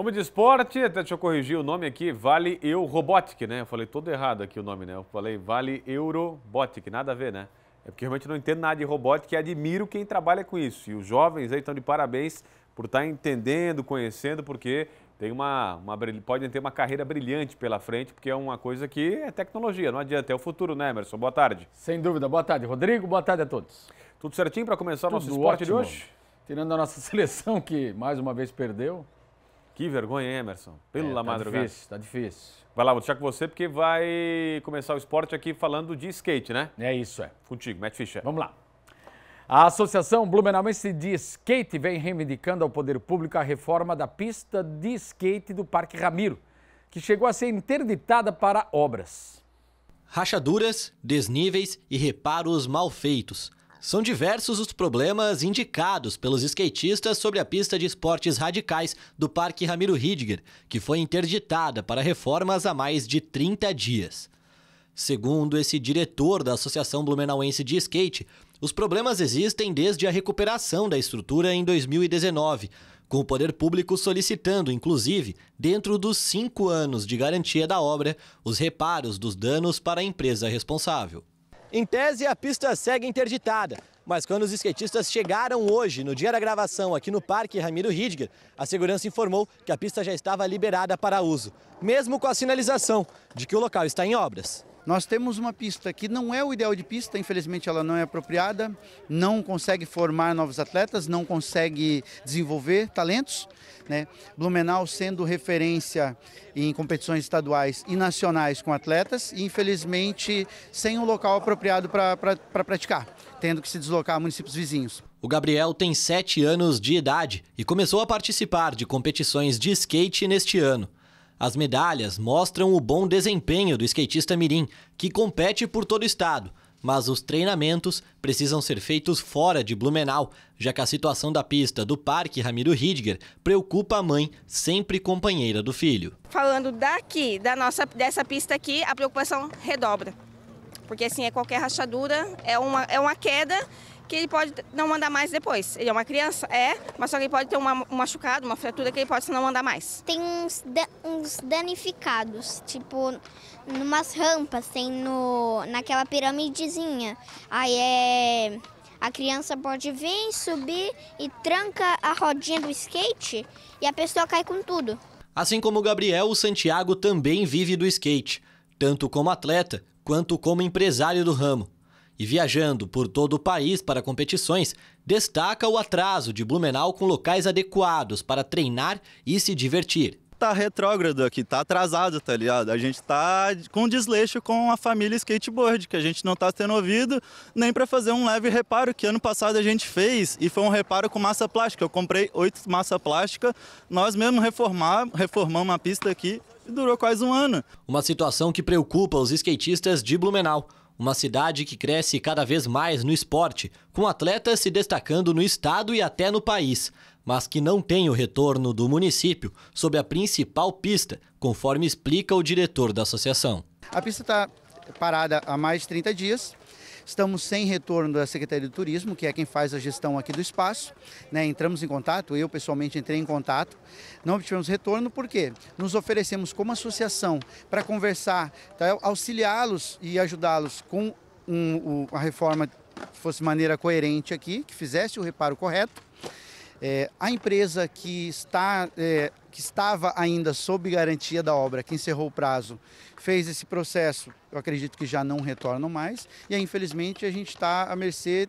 Vamos de esporte, até deixa eu corrigir o nome aqui, Vale Eurobotic, né? Eu falei todo errado aqui o nome, né? Eu falei Vale Eurobotic, nada a ver, né? É porque realmente não entendo nada de robótica e admiro quem trabalha com isso. E os jovens aí estão de parabéns por estar tá entendendo, conhecendo, porque tem uma, uma, podem ter uma carreira brilhante pela frente, porque é uma coisa que é tecnologia, não adianta, é o futuro, né, Emerson? Boa tarde. Sem dúvida, boa tarde, Rodrigo, boa tarde a todos. Tudo certinho para começar o nosso esporte ótimo. de hoje? Tirando a nossa seleção, que mais uma vez perdeu. Que vergonha, hein, Emerson? Pelo é, tá madrugada. Difícil, tá difícil. Vai lá, vou deixar com você porque vai começar o esporte aqui falando de skate, né? É isso, é. Contigo, Matt Fischer. Vamos lá. A Associação Blumenauense de Skate vem reivindicando ao poder público a reforma da pista de skate do Parque Ramiro, que chegou a ser interditada para obras. Rachaduras, desníveis e reparos mal feitos. São diversos os problemas indicados pelos skatistas sobre a pista de esportes radicais do Parque Ramiro Hidger, que foi interditada para reformas há mais de 30 dias. Segundo esse diretor da Associação Blumenauense de Skate, os problemas existem desde a recuperação da estrutura em 2019, com o poder público solicitando, inclusive, dentro dos cinco anos de garantia da obra, os reparos dos danos para a empresa responsável. Em tese, a pista segue interditada, mas quando os skatistas chegaram hoje, no dia da gravação, aqui no Parque Ramiro Ridger, a segurança informou que a pista já estava liberada para uso, mesmo com a sinalização de que o local está em obras. Nós temos uma pista que não é o ideal de pista, infelizmente ela não é apropriada, não consegue formar novos atletas, não consegue desenvolver talentos. Né? Blumenau sendo referência em competições estaduais e nacionais com atletas e infelizmente sem um local apropriado para pra, pra praticar, tendo que se deslocar a municípios vizinhos. O Gabriel tem 7 anos de idade e começou a participar de competições de skate neste ano. As medalhas mostram o bom desempenho do skatista Mirim, que compete por todo o estado, mas os treinamentos precisam ser feitos fora de Blumenau, já que a situação da pista do Parque Ramiro Ridger preocupa a mãe, sempre companheira do filho. Falando daqui, da nossa, dessa pista aqui, a preocupação redobra. Porque assim, é qualquer rachadura, é uma, é uma queda que ele pode não andar mais depois. Ele é uma criança? É, mas só que ele pode ter uma, um machucado, uma fratura que ele pode não andar mais. Tem uns, da, uns danificados, tipo, numas rampas, tem no, naquela piramidezinha. Aí é. A criança pode vir, subir e tranca a rodinha do skate e a pessoa cai com tudo. Assim como o Gabriel, o Santiago também vive do skate, tanto como atleta quanto como empresário do ramo e viajando por todo o país para competições, destaca o atraso de Blumenau com locais adequados para treinar e se divertir. Tá retrógrado aqui, tá atrasado, tá ligado? A gente tá com desleixo com a família skateboard, que a gente não tá tendo ouvido nem para fazer um leve reparo que ano passado a gente fez e foi um reparo com massa plástica. Eu comprei oito massa plástica, nós mesmo reformar, reformamos a pista aqui e durou quase um ano. Uma situação que preocupa os skatistas de Blumenau uma cidade que cresce cada vez mais no esporte, com atletas se destacando no estado e até no país, mas que não tem o retorno do município sobre a principal pista, conforme explica o diretor da associação. A pista está parada há mais de 30 dias, Estamos sem retorno da Secretaria do Turismo, que é quem faz a gestão aqui do espaço. Né? Entramos em contato, eu pessoalmente entrei em contato. Não obtivemos retorno porque nos oferecemos como associação para conversar, tá? auxiliá-los e ajudá-los com um, um, a reforma que fosse maneira coerente aqui, que fizesse o reparo correto é, a empresa que, está, é, que estava ainda sob garantia da obra, que encerrou o prazo, fez esse processo, eu acredito que já não retornam mais, e aí, infelizmente a gente está à mercê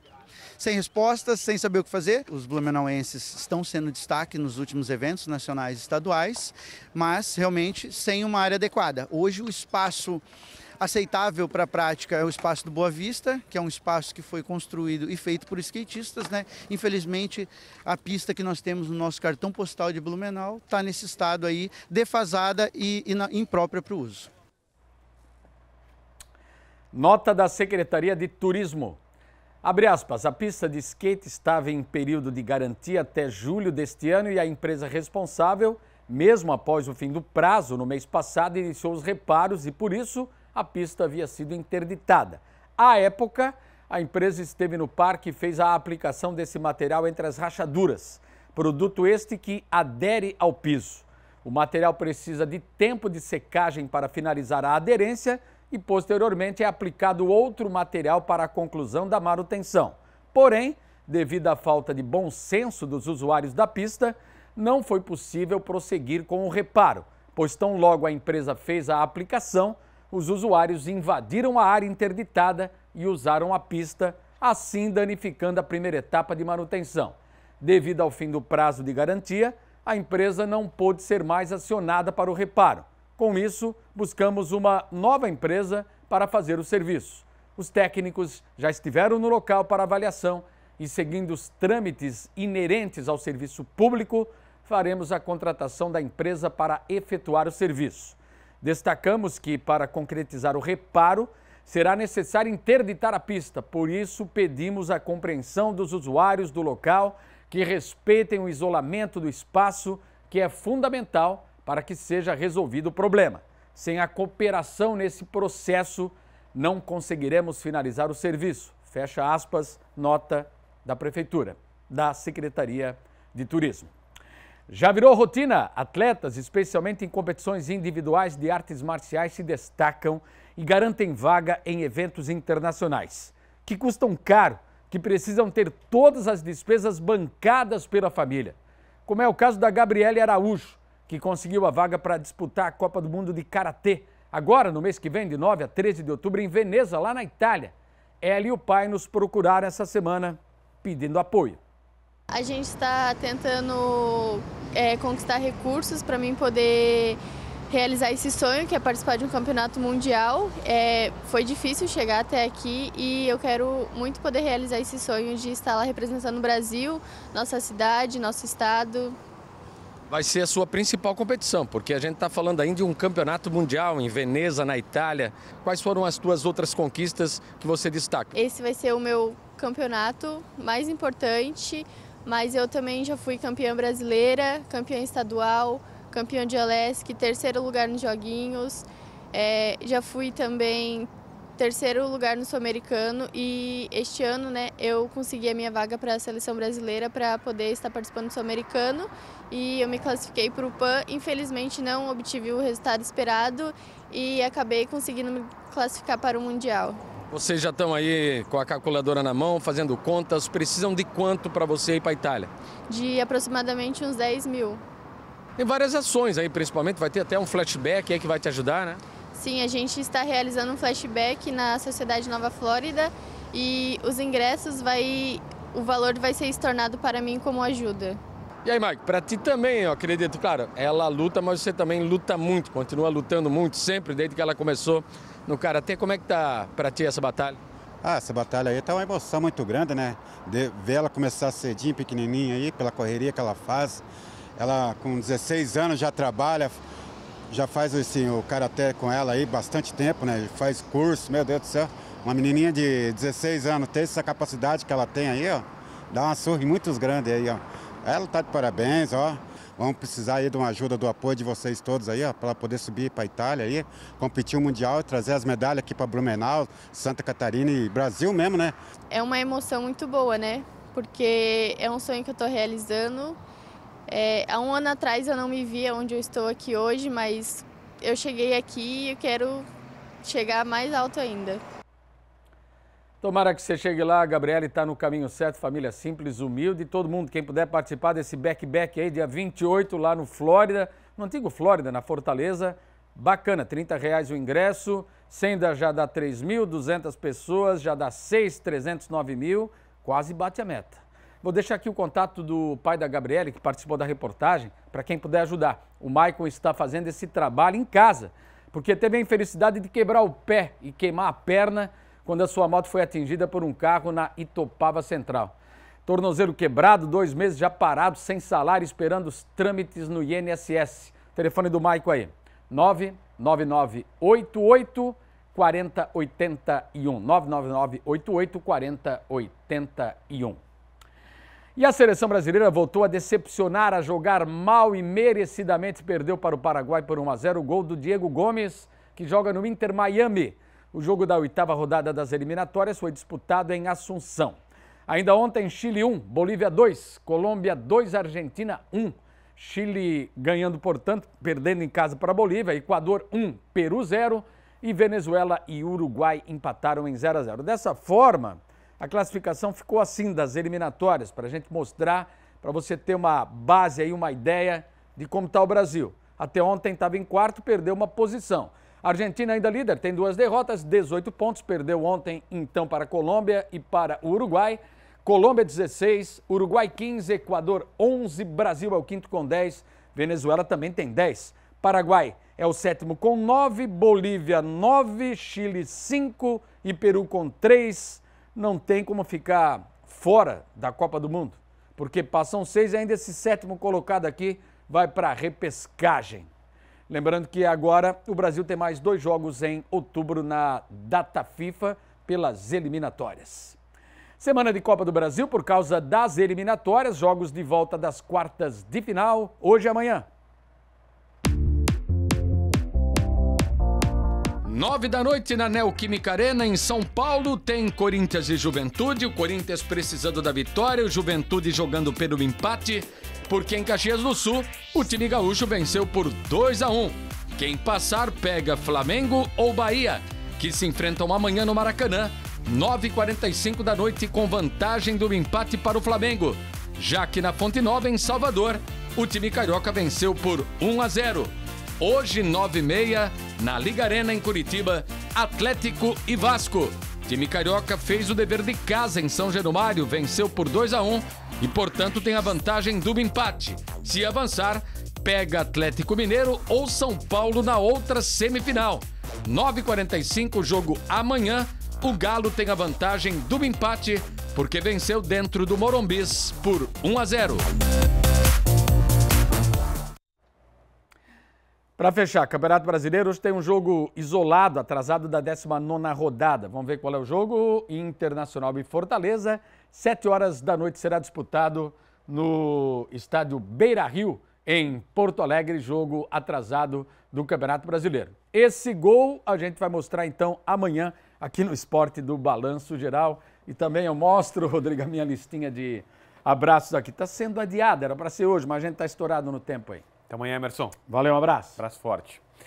sem respostas, sem saber o que fazer. Os blumenauenses estão sendo destaque nos últimos eventos nacionais e estaduais, mas realmente sem uma área adequada. Hoje o espaço aceitável para a prática é o espaço do Boa Vista, que é um espaço que foi construído e feito por skatistas, né? Infelizmente, a pista que nós temos no nosso cartão postal de Blumenau está nesse estado aí defasada e imprópria para o uso. Nota da Secretaria de Turismo. Abre aspas, a pista de skate estava em período de garantia até julho deste ano e a empresa responsável, mesmo após o fim do prazo no mês passado, iniciou os reparos e, por isso, a pista havia sido interditada. À época, a empresa esteve no parque e fez a aplicação desse material entre as rachaduras, produto este que adere ao piso. O material precisa de tempo de secagem para finalizar a aderência e, posteriormente, é aplicado outro material para a conclusão da manutenção. Porém, devido à falta de bom senso dos usuários da pista, não foi possível prosseguir com o reparo, pois tão logo a empresa fez a aplicação, os usuários invadiram a área interditada e usaram a pista, assim danificando a primeira etapa de manutenção. Devido ao fim do prazo de garantia, a empresa não pôde ser mais acionada para o reparo. Com isso, buscamos uma nova empresa para fazer o serviço. Os técnicos já estiveram no local para avaliação e, seguindo os trâmites inerentes ao serviço público, faremos a contratação da empresa para efetuar o serviço. Destacamos que, para concretizar o reparo, será necessário interditar a pista, por isso pedimos a compreensão dos usuários do local que respeitem o isolamento do espaço, que é fundamental para que seja resolvido o problema. Sem a cooperação nesse processo, não conseguiremos finalizar o serviço. Fecha aspas, nota da Prefeitura, da Secretaria de Turismo. Já virou rotina. Atletas, especialmente em competições individuais de artes marciais, se destacam e garantem vaga em eventos internacionais, que custam caro, que precisam ter todas as despesas bancadas pela família. Como é o caso da Gabriele Araújo, que conseguiu a vaga para disputar a Copa do Mundo de Karatê, agora no mês que vem, de 9 a 13 de outubro, em Veneza, lá na Itália. Ela é e o pai nos procuraram essa semana pedindo apoio. A gente está tentando é, conquistar recursos para mim poder realizar esse sonho, que é participar de um campeonato mundial. É, foi difícil chegar até aqui e eu quero muito poder realizar esse sonho de estar lá representando o Brasil, nossa cidade, nosso estado. Vai ser a sua principal competição, porque a gente está falando ainda de um campeonato mundial em Veneza, na Itália. Quais foram as suas outras conquistas que você destaca? Esse vai ser o meu campeonato mais importante, mas eu também já fui campeã brasileira, campeã estadual, campeã de Alesc, terceiro lugar nos joguinhos, é, já fui também terceiro lugar no Sul-Americano e este ano né, eu consegui a minha vaga para a seleção brasileira para poder estar participando do Sul-Americano e eu me classifiquei para o PAN. Infelizmente não obtive o resultado esperado e acabei conseguindo me classificar para o Mundial. Vocês já estão aí com a calculadora na mão, fazendo contas. Precisam de quanto para você ir para a Itália? De aproximadamente uns 10 mil. Tem várias ações aí, principalmente. Vai ter até um flashback aí que vai te ajudar, né? Sim, a gente está realizando um flashback na Sociedade Nova Flórida e os ingressos vai. O valor vai ser estornado para mim como ajuda. E aí, Mike, para ti também, eu acredito. Claro, ela luta, mas você também luta muito, continua lutando muito, sempre, desde que ela começou no Karatê. Como é que tá para ti essa batalha? Ah, essa batalha aí tá uma emoção muito grande, né? De ver ela começar cedinho, pequenininha aí, pela correria que ela faz. Ela com 16 anos já trabalha, já faz assim, o karatê com ela aí bastante tempo, né? Faz curso, meu Deus do céu. Uma menininha de 16 anos ter essa capacidade que ela tem aí, ó, dá uma surra muito grande aí, ó. Ela tá de parabéns, ó. Vamos precisar aí de uma ajuda, do apoio de vocês todos aí, para poder subir para a Itália aí, competir o Mundial e trazer as medalhas aqui para Blumenau, Santa Catarina e Brasil mesmo, né? É uma emoção muito boa, né? Porque é um sonho que eu estou realizando. É, há um ano atrás eu não me via onde eu estou aqui hoje, mas eu cheguei aqui e eu quero chegar mais alto ainda. Tomara que você chegue lá, Gabriele está no caminho certo, família simples, humilde, todo mundo, quem puder participar desse back-back aí, dia 28, lá no Flórida, no antigo Flórida, na Fortaleza, bacana, 30 reais o ingresso, senda já dá 3.200 pessoas, já dá 6, 309 mil, quase bate a meta. Vou deixar aqui o contato do pai da Gabriele, que participou da reportagem, para quem puder ajudar. O Maicon está fazendo esse trabalho em casa, porque teve a infelicidade de quebrar o pé e queimar a perna quando a sua moto foi atingida por um carro na Itopava Central. Tornozeiro quebrado, dois meses já parado, sem salário, esperando os trâmites no INSS. Telefone do Maico aí, 88 4081. 999 88 4081. E a seleção brasileira voltou a decepcionar, a jogar mal e merecidamente perdeu para o Paraguai por 1 a 0 o gol do Diego Gomes, que joga no Inter Miami. O jogo da oitava rodada das eliminatórias foi disputado em Assunção. Ainda ontem, Chile 1, Bolívia 2, Colômbia 2, Argentina 1. Chile ganhando, portanto, perdendo em casa para a Bolívia, Equador 1, Peru 0 e Venezuela e Uruguai empataram em 0 a 0. Dessa forma, a classificação ficou assim das eliminatórias, para a gente mostrar, para você ter uma base aí, uma ideia de como está o Brasil. Até ontem estava em quarto, perdeu uma posição. A Argentina ainda líder, tem duas derrotas, 18 pontos, perdeu ontem então para a Colômbia e para o Uruguai. Colômbia 16, Uruguai 15, Equador 11, Brasil é o quinto com 10, Venezuela também tem 10. Paraguai é o sétimo com 9, Bolívia 9, Chile 5 e Peru com 3. Não tem como ficar fora da Copa do Mundo, porque passam seis e ainda esse sétimo colocado aqui vai para a repescagem. Lembrando que agora o Brasil tem mais dois jogos em outubro na data FIFA pelas eliminatórias. Semana de Copa do Brasil por causa das eliminatórias, jogos de volta das quartas de final, hoje e amanhã. Nove da noite na Neoquímica Arena, em São Paulo, tem Corinthians e Juventude. O Corinthians precisando da vitória, o Juventude jogando pelo empate porque em Caxias do Sul, o time gaúcho venceu por 2 a 1. Quem passar pega Flamengo ou Bahia, que se enfrentam amanhã no Maracanã, 9h45 da noite, com vantagem do empate para o Flamengo. Já que na Fonte Nova, em Salvador, o time carioca venceu por 1 a 0. Hoje, 9h30, na Liga Arena, em Curitiba, Atlético e Vasco. O time carioca fez o dever de casa em São Januário, venceu por 2 a 1 e, portanto, tem a vantagem do empate. Se avançar, pega Atlético Mineiro ou São Paulo na outra semifinal. 9h45, jogo amanhã. O Galo tem a vantagem do empate porque venceu dentro do Morumbis por 1 a 0. Para fechar, Campeonato Brasileiro, hoje tem um jogo isolado, atrasado da 19 rodada. Vamos ver qual é o jogo. Internacional e Fortaleza, 7 horas da noite será disputado no estádio Beira Rio, em Porto Alegre, jogo atrasado do Campeonato Brasileiro. Esse gol a gente vai mostrar então amanhã aqui no Esporte do Balanço Geral. E também eu mostro, Rodrigo, a minha listinha de abraços aqui. Está sendo adiada, era para ser hoje, mas a gente está estourado no tempo aí. Até amanhã, Emerson. Valeu, um abraço. Abraço forte.